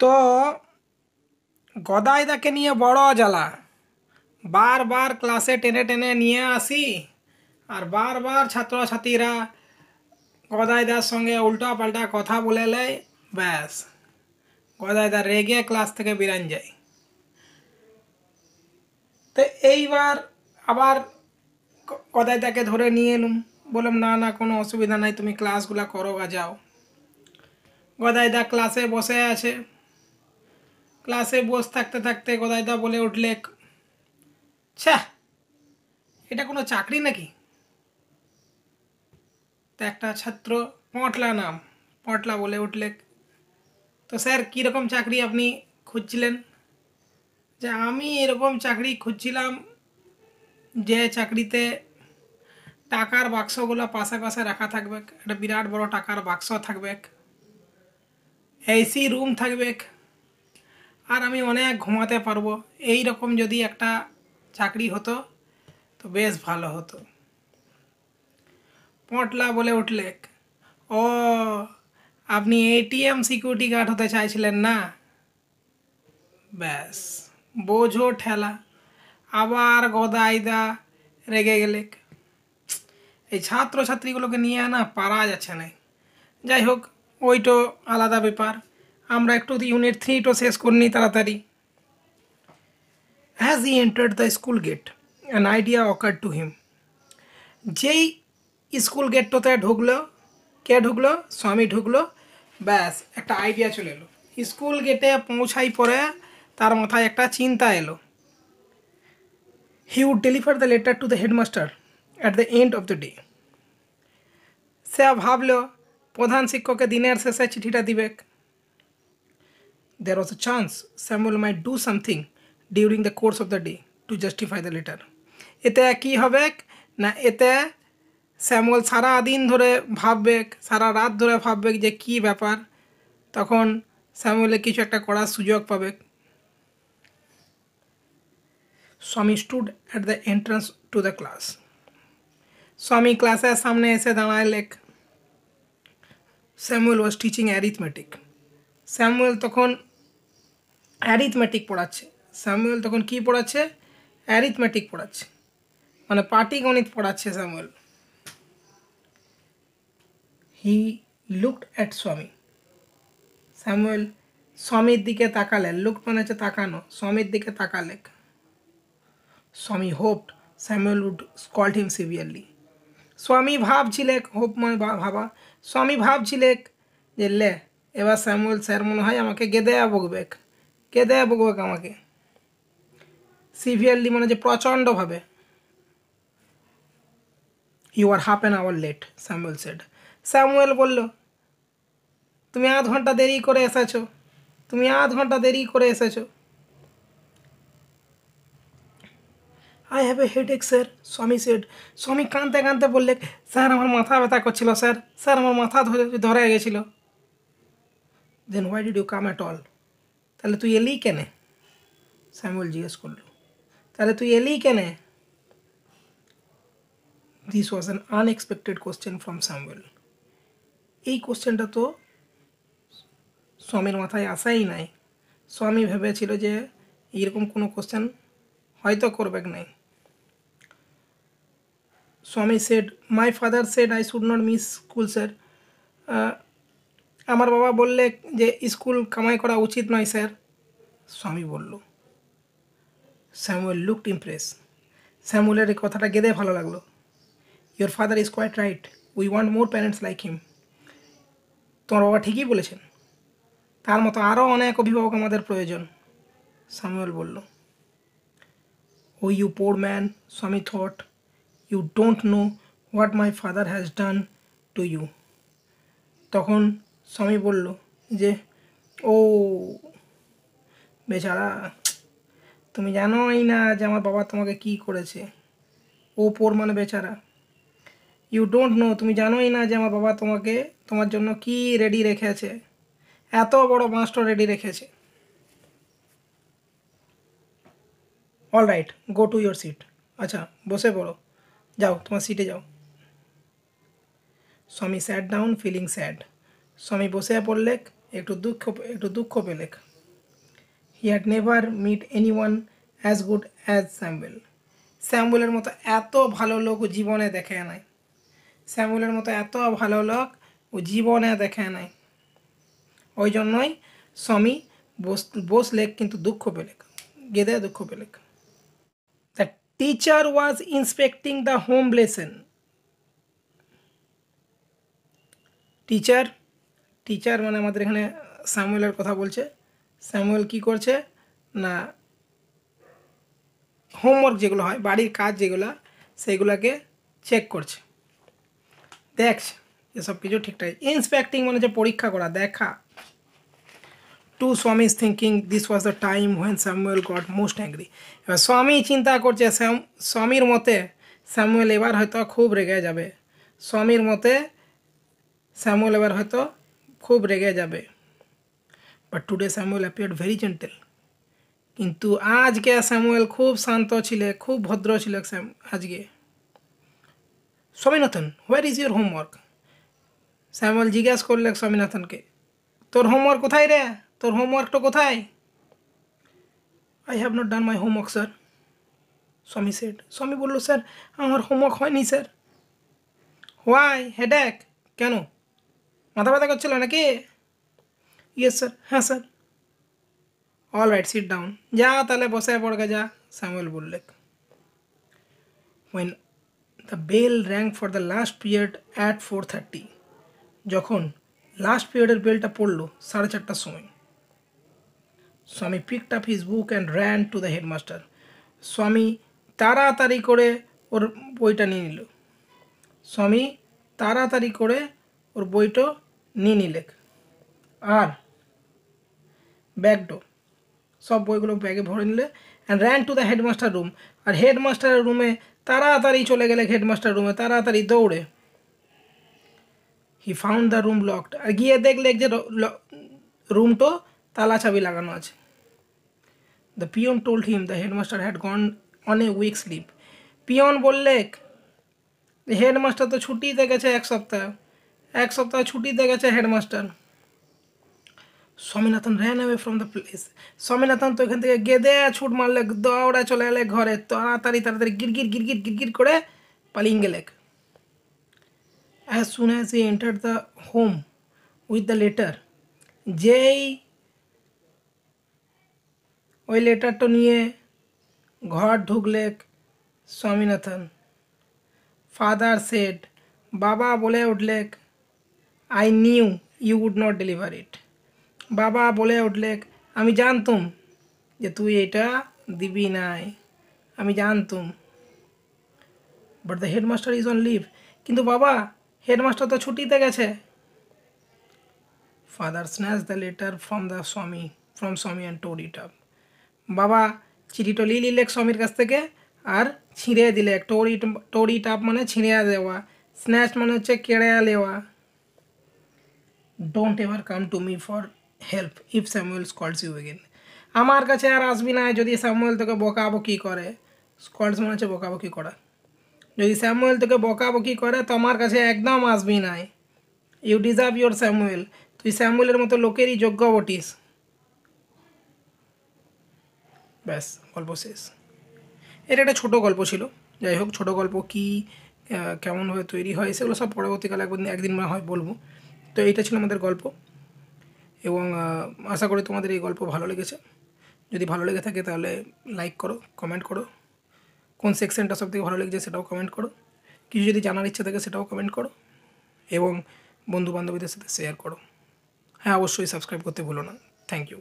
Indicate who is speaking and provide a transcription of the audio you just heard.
Speaker 1: তো গদাইদাকে নিয়ে বড় জ্বালা বারবার ক্লাসে টেনে টেনে নিয়ে আসি আর বারবার ছাত্রছাত্রীরা গদাইদার সঙ্গে পাল্টা কথা বলে নেয় ব্যাস গদাইদা রেগে ক্লাস থেকে বিরান যায় তো এইবার আবার গদাইদাকে ধরে নিয়ে এলুম বললাম না না কোনো অসুবিধা নাই তুমি ক্লাসগুলো করো বা যাও গদাইদা ক্লাসে বসে আছে ক্লাসে বস থাকতে থাকতে গদাইদা বলে উঠলে ছ্যা এটা কোনো চাকরি নাকি তো একটা ছাত্র পটলা নাম পটলা বলে উঠলে তো স্যার কীরকম চাকরি আপনি খুঁজছিলেন যে আমি এরকম চাকরি খুঁজছিলাম যে চাকরিতে টাকার বাক্সগুলো পাশাপাশি রাখা থাকবে একটা বিরাট বড় টাকার বাক্স থাকবে এসি রুম থাকবে আর আমি অনেক ঘুমাতে পারবো এই রকম যদি একটা চাকরি হতো তো বেশ ভালো হতো পটলা বলে উঠলে ও আপনি এটিএম সিকিউরিটি গার্ড হতে চাইছিলেন না ব্যাস বোঝো ঠেলা আবার গদাইদা রেগে গেলে এই ছাত্রছাত্রীগুলোকে নিয়ে না পারা যাচ্ছে না যাই হোক ওইটো আলাদা ব্যাপার আমরা একটু ইউনিট থ্রিটাও শেষ করে নিই তাড়াতাড়ি has he entered the school gate an idea occur to him যেই স্কুল গেটটাতে ঢুকলো কে ঢুকলো স্বামী ঢুকলো ব্যাস একটা আইডিয়া চলে এলো স্কুল গেটে পৌঁছাই পরে তার মাথায় একটা চিন্তা এলো he would deliver the letter to the headmaster at the end of the day সে ভাবলো প্রধান শিক্ষককে দিনের শেষে চিঠিটা দিবেক there was a chance Samuel might do something during the course of the day to justify the letter. এতে কি হবে না এতে স্যামুয়েল সারা দিন ধরে ভাববে সারা রাত ধরে ভাববে যে কি ব্যাপার তখন স্যামুয়েলে কিছু একটা করার সুযোগ পাবে Swami stood at the entrance to the class Swami ক্লাসের সামনে এসে দাঁড়ায় লেখ Samuel was teaching arithmetic Samuel তখন অ্যারিথমেটিক পড়াচ্ছে স্যামুয়েল তখন কি পড়াচ্ছে অ্যারিথমেটিক পড়াচ্ছে মানে পাটিগণিত পড়াচ্ছে Samuel he looked at Swami Samuel স্বামীর দিকে তাকালে লুক মানে হচ্ছে তাকানো স্বামীর দিকে তাকালে Swami hoped Samuel would scold him severely Swami ভাবছিলে হোপ মানে ভাবা স্বামী ভাবছিলে যে লে এবার স্যামুয়েল স্যার মনে হয় আমাকে গেদে বকবেক কে দেয় ভগবাক আমাকে সিভিয়ারলি মানে যে প্রচণ্ডভাবে you are half an hour late Samuel said Samuel বলল তুমি আধ ঘন্টা দেরি করে এসেছো তুমি আধ ঘন্টা দেরি করে এসেছো আই হ্যাভ এ এক স্যার স্বামী সেড স্বামী কাঁদতে কাঁদতে বললে স্যার আমার মাথা ব্যথা করছিল স্যার স্যার আমার মাথা ধরে ধরে গেছিলো then why did you come at all তাহলে তুই এলি কেনে স্যামুয়েল জিজ্ঞেস করলো তাহলে তুই এলি কেনে this was an unexpected question from Samuel এই কোয়েশ্চেনটা তো স্বামীর মাথায় আসাই নাই স্বামী ভেবেছিল যে এরকম কোনো কোশ্চেন হয়তো করবেক নাই Swami said my father said I should not miss school sir আমার বাবা বললে যে স্কুল কামাই করা উচিত নয় স্যার স্বামী বলল স্যামুয়েল লুকড ইমপ্রেস স্যামুয়েলের এই কথাটা গেদে ভালো লাগলো your father is quite right we want more parents like him তোমার বাবা ঠিকই বলেছেন তার মতো আরও অনেক অভিভাবক আমাদের প্রয়োজন স্যামুয়েল বলল oh you poor man Swami thought you don't know what my father has done to you তখন স্বামী বলল যে ও বেচারা তুমি জানোই না যে আমার বাবা তোমাকে কি করেছে ও পোর মানে বেচারা ইউ ডোন্ট নো তুমি জানোই না যে আমার বাবা তোমাকে তোমার জন্য কি রেডি রেখেছে এত বড় বাঁশটা রেডি রেখেছে all right go to your seat আচ্ছা বসে পড়ো যাও তোমার সিটে যাও স্বামী স্যাড ডাউন ফিলিং স্যাড স্বামী বসে পড়লেক একটু দুঃখ একটু দুঃখ পেলেক he had never meet anyone as good as Samuel স্যামুয়েলের মতো এত ভালো লোক ও জীবনে দেখে নাই স্যামুয়েলের মতো এত ভালো লোক ও জীবনে দেখে নাই ওই জন্যই স্বামী বস বসলেক কিন্তু দুঃখ পেলেক গেদে দুঃখ পেলেক the teacher was inspecting the home lesson teacher teacher মানে আমাদের এখানে স্যামুয়েলের কথা বলছে স্যামুয়েল কি করছে না হোমওয়ার্ক যেগুলো হয় বাড়ির কাজ যেগুলো সেগুলোকে চেক করছে দেখছে এসব কিছু ঠিকঠাক ইন্সপেক্টিং মানে যে পরীক্ষা করা দেখা টু is thinking this was the time when Samuel got most angry এবার স্বামী চিন্তা করছে স্বামীর মতে স্যামুয়েল এবার হয়তো খুব রেগে যাবে স্বামীর মতে স্যামুয়েল এবার হয়তো খুব রেগে যাবে but today Samuel appeared very gentle কিন্তু আজ কে স্যামুয়েল খুব শান্ত ছিল খুব ভদ্র ছিল হাজি গে Swaminathan where is your homework Samuel জি গ্যাস কল সোমনাথন কে তোর হোমওয়ার্ক কোথায় রে তোর হোমওয়ার্ক তো কোথায় I have not done my homework sir Swami said Swami বললো স্যার আমার হোমওয়ার্ক হয়নি স্যার হোয়াই হেডেক কেন মাথা ব্যথা করছিল নাকি ইয়েস স্যার হ্যাঁ sir all right sit down যা তাহলে বসে পড়গে যা স্যামুয়েল বুল্লেক when the bell rang for the last period at four thirty যখন লাস্ট পিরিয়ডের বেলটা পড়লো সাড়ে চারটার সময় Swami picked up his book and ran to the headmaster Swami তাড়াতাড়ি করে ওর বইটা নিয়ে নিল স্বামী তাড়াতাড়ি করে ওর বইটা নিয়ে নিনিলেখ আর ব্যাগটো সব বইগুলো ব্যাগে ভরে নিলে and ran to the headmaster room আর হেডমাস্টারের রুমে তাড়াতাড়ি চলে গেলে হেডমাস্টার রুমে তাড়াতাড়ি দৌড়ে he found the room locked আর গিয়ে দেখলে যে রুমটো তালা চাবি লাগানো আছে the peon told him the headmaster had gone on a week slip peon বললে হেডমাস্টার তো ছুটিতে গেছে এক সপ্তাহ এক সপ্তাহ ছুটিতে গেছে হেডমাস্টার Swaminathan ran away from the place Swaminathan তো এখান থেকে গেদে ছুট মারলে দৌড়ে চলে এলে ঘরে তাড়াতাড়ি তাড়াতাড়ি গিরগির গিরগির গিরগির করে পালিয়ে গেলে as soon as he enter the home with the letter যেই ওই লেটারটা নিয়ে ঘর ঢুকলে স্বামীনাথন ফাদার সেট বাবা বলে উঠলেক I knew you would not deliver it বাবা বলে উঠলে আমি জানতুম যে তুই এটা দিবি নাই আমি জানতুম but the headmaster is on leave কিন্তু বাবা হেডমাস্টার তো ছুটিতে গেছে father snatch the letter from the Swami from Swami and tore it up বাবা চিঠিটা লি নিলে স্বামীর কাছ থেকে আর ছিঁড়ে দিলে টোর ইট টোর ইট আপ মানে ছিঁড়ে দেওয়া স্ন্যাচ মানে হচ্ছে কেড়ে নেওয়া don't ever come to me for help if Samuel scolds you again আমার কাছে আর আসবি না যদি স্যামুয়েল তোকে বকাবকি করে স্কলস মনে হচ্ছে বকাবকি করা যদি স্যামুয়েল তোকে বকাবকি করে তো আমার কাছে একদম আসবি না ইউ ডিজার্ভ ইউর স্যামুয়েল তুই স্যামুয়েলের মতো লোকেরই যোগ্য বটিস ব্যাস গল্প শেষ এটা একটা ছোটো গল্প ছিল যাই হোক ছোটো গল্প কী কেমনভাবে তৈরি হয় সেগুলো সব পরবর্তীকালে একদিন একদিন হয় বলবো তো এইটা ছিল আমাদের গল্প এবং আশা করি তোমাদের এই গল্প ভালো লেগেছে যদি ভালো লেগে থাকে তাহলে লাইক করো কমেন্ট করো কোন সেকশনটা সবথেকে ভালো লেগেছে সেটাও কমেন্ট করো কিছু যদি জানার ইচ্ছা থাকে সেটাও কমেন্ট করো এবং বন্ধু বান্ধবীদের সাথে শেয়ার করো হ্যাঁ অবশ্যই সাবস্ক্রাইব করতে ভুলো না থ্যাংক ইউ